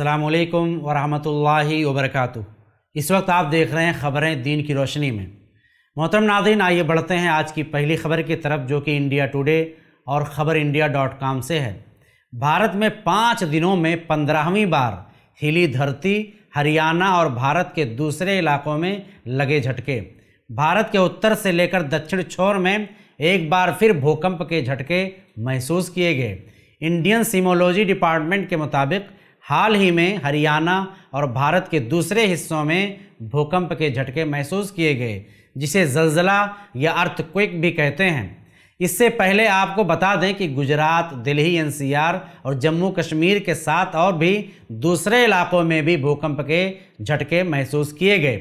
असलकम वरहमल वरक इस वक्त आप देख रहे हैं ख़बरें दीन की रोशनी में मोहतरम नादरीन आइए बढ़ते हैं आज की पहली खबर की तरफ जो कि इंडिया टुडे और ख़बर इंडिया डॉट कॉम से है भारत में पाँच दिनों में पंद्रहवीं बार हिली धरती हरियाणा और भारत के दूसरे इलाकों में लगे झटके भारत के उत्तर से लेकर दक्षिण छोर में एक बार फिर भूकंप के झटके महसूस किए गए इंडियन सीमोलॉजी डिपार्टमेंट के मुताबिक हाल ही में हरियाणा और भारत के दूसरे हिस्सों में भूकंप के झटके महसूस किए गए जिसे जलजला या अर्थक्विक भी कहते हैं इससे पहले आपको बता दें कि गुजरात दिल्ली एनसीआर और जम्मू कश्मीर के साथ और भी दूसरे इलाकों में भी भूकंप के झटके महसूस किए गए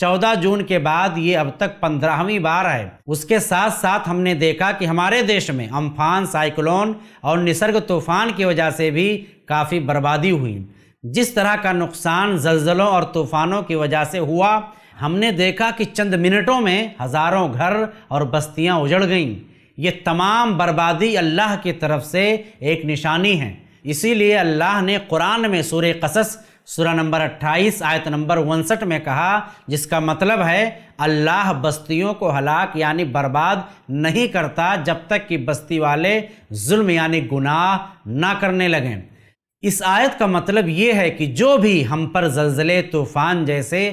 14 जून के बाद ये अब तक पंद्रहवीं बार है उसके साथ साथ हमने देखा कि हमारे देश में अम्फान साइक्लोन और निसर्ग तूफान की वजह से भी काफ़ी बर्बादी हुई जिस तरह का नुकसान जलजलों और तूफानों की वजह से हुआ हमने देखा कि चंद मिनटों में हज़ारों घर और बस्तियां उजड़ गईं ये तमाम बर्बादी अल्लाह की तरफ से एक निशानी है इसीलिए अल्लाह ने कुरान में सूर कसस सूरा नंबर 28 आयत नंबर उनसठ में कहा जिसका मतलब है अल्लाह बस्तियों को हलाक यानी बर्बाद नहीं करता जब तक कि बस्ती वाले जुल्म यानी गुनाह ना करने लगें इस आयत का मतलब ये है कि जो भी हम पर जल्जले तूफ़ान जैसे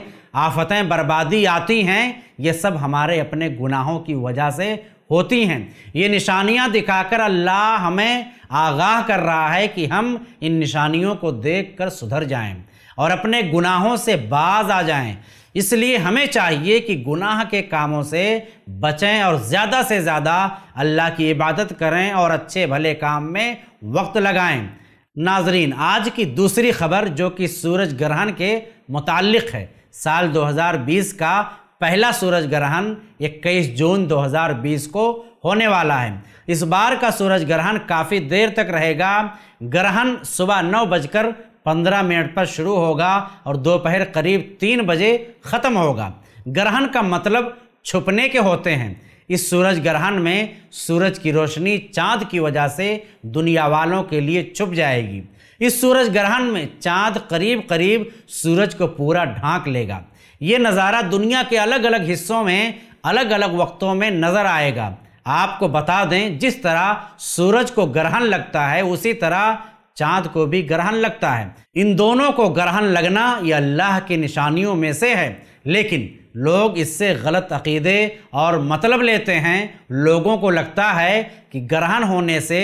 आफतें बर्बादी आती हैं ये सब हमारे अपने गुनाहों की वजह से होती हैं ये निशानियाँ दिखाकर अल्लाह हमें आगाह कर रहा है कि हम इन निशानियों को देख कर सुधर जाएं और अपने गुनाहों से बाज आ जाएं इसलिए हमें चाहिए कि गुनाह के कामों से बचें और ज़्यादा से ज़्यादा अल्लाह की इबादत करें और अच्छे भले काम में वक्त लगाएं नाजरीन आज की दूसरी खबर जो कि सूरज ग्रहण के मुतालिक है साल 2020 का पहला सूरज ग्रहण 21 जून 2020 को होने वाला है इस बार का सूरज ग्रहण काफ़ी देर तक रहेगा ग्रहण सुबह नौ बजकर पंद्रह मिनट पर शुरू होगा और दोपहर करीब तीन बजे ख़त्म होगा ग्रहण का मतलब छुपने के होते हैं इस सूरज ग्रहण में सूरज की रोशनी चांद की वजह से दुनिया वालों के लिए छुप जाएगी इस सूरज ग्रहण में चांद करीब करीब सूरज को पूरा ढांक लेगा ये नज़ारा दुनिया के अलग अलग हिस्सों में अलग अलग वक्तों में नज़र आएगा आपको बता दें जिस तरह सूरज को ग्रहण लगता है उसी तरह चांद को भी ग्रहण लगता है इन दोनों को ग्रहण लगना यह अल्लाह की निशानियों में से है लेकिन लोग इससे गलत अकीदे और मतलब लेते हैं लोगों को लगता है कि ग्रहण होने से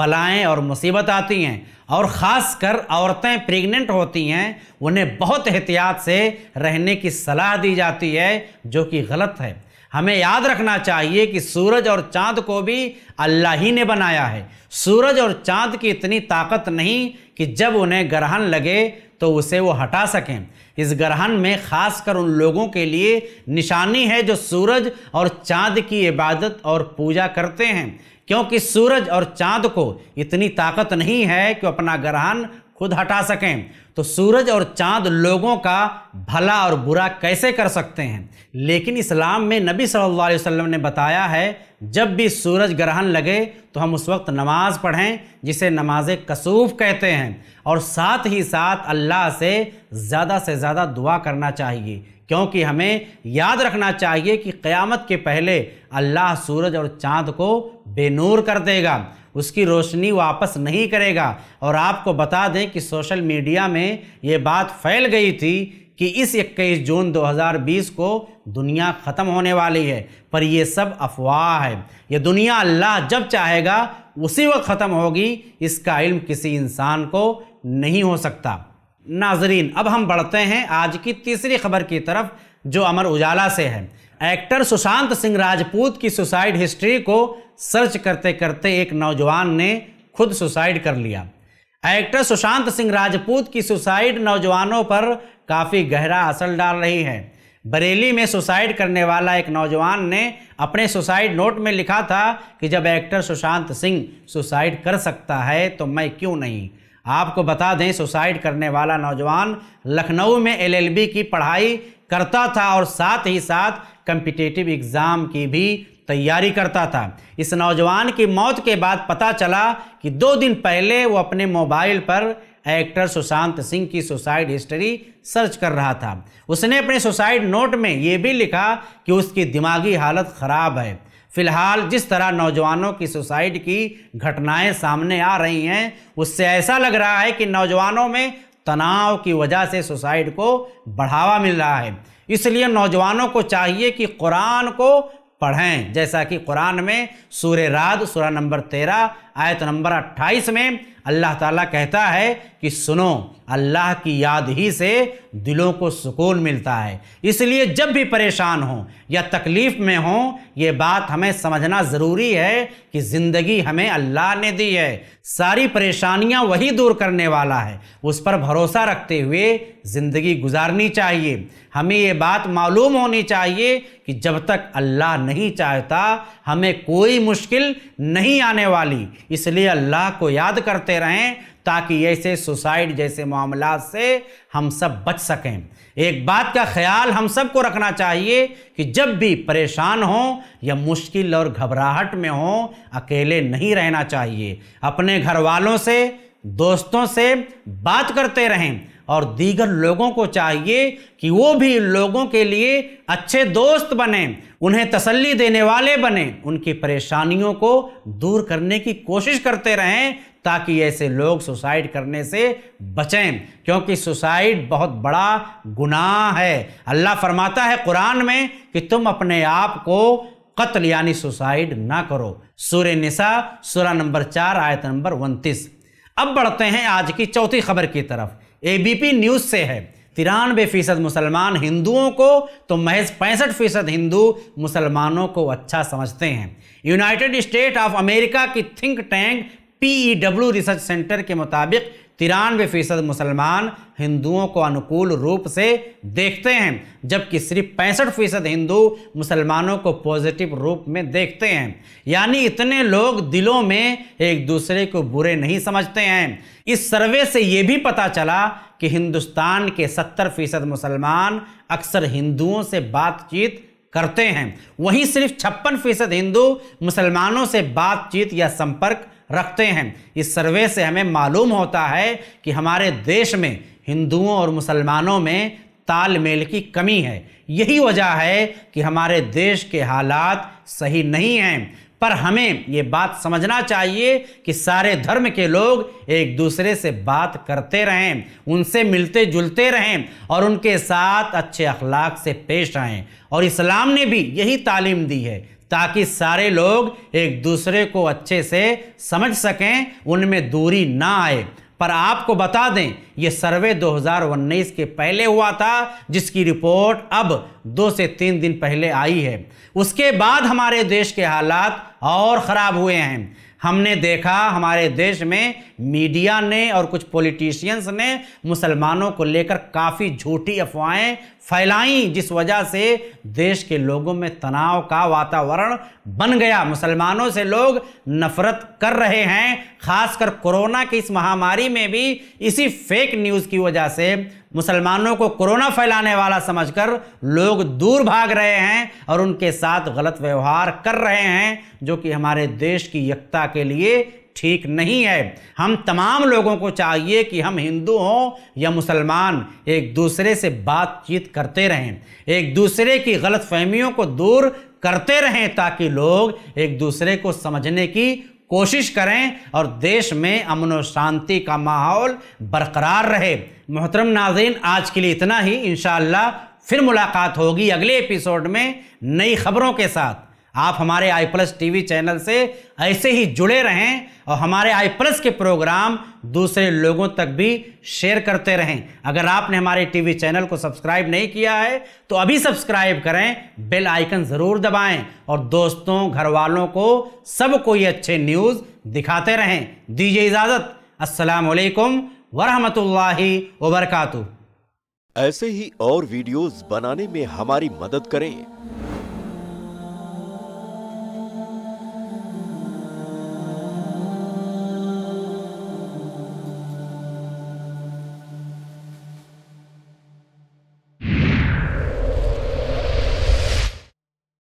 बलाएं और मुसीबत आती हैं और ख़ास कर औरतें प्रेग्नेंट होती हैं उन्हें बहुत एहतियात से रहने की सलाह दी जाती है जो कि गलत है हमें याद रखना चाहिए कि सूरज और चांद को भी अल्लाह ही ने बनाया है सूरज और चांद की इतनी ताकत नहीं कि जब उन्हें ग्रहण लगे तो उसे वो हटा सकें इस ग्रहण में खासकर उन लोगों के लिए निशानी है जो सूरज और चांद की इबादत और पूजा करते हैं क्योंकि सूरज और चांद को इतनी ताकत नहीं है कि अपना ग्रहण खुद हटा सकें तो सूरज और चांद लोगों का भला और बुरा कैसे कर सकते हैं लेकिन इस्लाम में नबी सल्लल्लाहु अलैहि वसल्लम ने बताया है जब भी सूरज ग्रहण लगे तो हम उस वक्त नमाज़ पढ़ें जिसे नमाज कसूफ कहते हैं और साथ ही साथ अल्लाह से ज़्यादा से ज़्यादा दुआ करना चाहिए क्योंकि हमें याद रखना चाहिए कि क़यामत के पहले अल्लाह सूरज और चाँद को बेनूर कर देगा उसकी रोशनी वापस नहीं करेगा और आपको बता दें कि सोशल मीडिया में ये बात फैल गई थी कि इस इक्कीस जून 2020 को दुनिया ख़त्म होने वाली है पर यह सब अफवाह है ये दुनिया अल्लाह जब चाहेगा उसी वक्त ख़त्म होगी इसका इल्म किसी इंसान को नहीं हो सकता नाजरीन अब हम बढ़ते हैं आज की तीसरी खबर की तरफ जो अमर उजाला से है एक्टर सुशांत सिंह राजपूत की सुसाइड हिस्ट्री को सर्च करते करते एक नौजवान ने खुद सुसाइड कर लिया एक्टर सुशांत सिंह राजपूत की सुसाइड नौजवानों पर काफ़ी गहरा असर डाल रही है बरेली में सुसाइड करने वाला एक नौजवान ने अपने सुसाइड नोट में लिखा था कि जब एक्टर सुशांत सिंह सुसाइड कर सकता है तो मैं क्यों नहीं आपको बता दें सुसाइड करने वाला नौजवान लखनऊ में एलएलबी की पढ़ाई करता था और साथ ही साथ कंपिटेटिव एग्ज़ाम की भी तैयारी करता था इस नौजवान की मौत के बाद पता चला कि दो दिन पहले वो अपने मोबाइल पर एक्टर सुशांत सिंह की सुसाइड हिस्ट्री सर्च कर रहा था उसने अपने सुसाइड नोट में ये भी लिखा कि उसकी दिमागी हालत ख़राब है फिलहाल जिस तरह नौजवानों की सुसाइड की घटनाएं सामने आ रही हैं उससे ऐसा लग रहा है कि नौजवानों में तनाव की वजह से सुसाइड को बढ़ावा मिल रहा है इसलिए नौजवानों को चाहिए कि कुरान को पढ़ें जैसा कि कुरान में सूर्य राद सूरह नंबर तेरह आयत नंबर 28 में अल्लाह ताला कहता है कि सुनो अल्लाह की याद ही से दिलों को सुकून मिलता है इसलिए जब भी परेशान हों या तकलीफ़ में हों ये बात हमें समझना ज़रूरी है कि ज़िंदगी हमें अल्लाह ने दी है सारी परेशानियां वही दूर करने वाला है उस पर भरोसा रखते हुए ज़िंदगी गुजारनी चाहिए हमें ये बात मालूम होनी चाहिए कि जब तक अल्लाह नहीं चाहता हमें कोई मुश्किल नहीं आने वाली इसलिए अल्लाह को याद करते रहें ताकि ऐसे सुसाइड जैसे मामला से हम सब बच सकें एक बात का ख्याल हम सबको रखना चाहिए कि जब भी परेशान हों या मुश्किल और घबराहट में हों अकेले नहीं रहना चाहिए अपने घर वालों से दोस्तों से बात करते रहें और दीगर लोगों को चाहिए कि वो भी लोगों के लिए अच्छे दोस्त बने उन्हें तसल्ली देने वाले बने उनकी परेशानियों को दूर करने की कोशिश करते रहें ताकि ऐसे लोग सुसाइड करने से बचें क्योंकि सुसाइड बहुत बड़ा गुनाह है अल्लाह फरमाता है कुरान में कि तुम अपने आप को कत्ल यानी सुसाइड ना करो सूर्य निसा सूरा नंबर चार आयत नंबर उनतीस अब बढ़ते हैं आज की चौथी खबर की तरफ एबीपी न्यूज़ से है तिरानवे फीसद मुसलमान हिंदुओं को तो महज पैंसठ फीसद हिंदू मुसलमानों को अच्छा समझते हैं यूनाइटेड स्टेट ऑफ अमेरिका की think tank PEW research center के मुताबिक तिरानवे फीसद मुसलमान हिंदुओं को अनुकूल रूप से देखते हैं जबकि सिर्फ पैंसठ फीसद हिंदू मुसलमानों को पॉजिटिव रूप में देखते हैं यानी इतने लोग दिलों में एक दूसरे को बुरे नहीं समझते हैं इस सर्वे से ये भी पता चला कि हिंदुस्तान के सत्तर फीसद मुसलमान अक्सर हिंदुओं से बातचीत करते हैं वहीं सिर्फ छप्पन फीसद हिंदू मुसलमानों से बातचीत या संपर्क रखते हैं इस सर्वे से हमें मालूम होता है कि हमारे देश में हिंदुओं और मुसलमानों में तालमेल की कमी है यही वजह है कि हमारे देश के हालात सही नहीं हैं पर हमें ये बात समझना चाहिए कि सारे धर्म के लोग एक दूसरे से बात करते रहें उनसे मिलते जुलते रहें और उनके साथ अच्छे अखलाक से पेश आएँ और इस्लाम ने भी यही तालीम दी है ताकि सारे लोग एक दूसरे को अच्छे से समझ सकें उनमें दूरी ना आए पर आपको बता दें ये सर्वे 2019 के पहले हुआ था जिसकी रिपोर्ट अब दो से तीन दिन पहले आई है उसके बाद हमारे देश के हालात और ख़राब हुए हैं हमने देखा हमारे देश में मीडिया ने और कुछ पॉलिटिशियंस ने मुसलमानों को लेकर काफ़ी झूठी अफवाहें फैलाईं जिस वजह से देश के लोगों में तनाव का वातावरण बन गया मुसलमानों से लोग नफरत कर रहे हैं खासकर कोरोना की इस महामारी में भी इसी फेक न्यूज़ की वजह से मुसलमानों को कोरोना फैलाने वाला समझकर लोग दूर भाग रहे हैं और उनके साथ गलत व्यवहार कर रहे हैं जो कि हमारे देश की एकता के लिए ठीक नहीं है हम तमाम लोगों को चाहिए कि हम हिंदू हों या मुसलमान एक दूसरे से बातचीत करते रहें एक दूसरे की गलत फहमियों को दूर करते रहें ताकि लोग एक दूसरे को समझने की कोशिश करें और देश में अमन और शांति का माहौल बरकरार रहे मोहतरम नाजीन आज के लिए इतना ही इन फिर मुलाकात होगी अगले एपिसोड में नई खबरों के साथ आप हमारे आई प्लस टी चैनल से ऐसे ही जुड़े रहें और हमारे आई प्लस के प्रोग्राम दूसरे लोगों तक भी शेयर करते रहें अगर आपने हमारे टीवी चैनल को सब्सक्राइब नहीं किया है तो अभी सब्सक्राइब करें बेल आइकन ज़रूर दबाएं और दोस्तों घर वालों को सबको ये अच्छे न्यूज़ दिखाते रहें दीजिए इजाज़त असलकम वरहमतुल्ला वरकू ऐसे ही और वीडियोस बनाने में हमारी मदद करें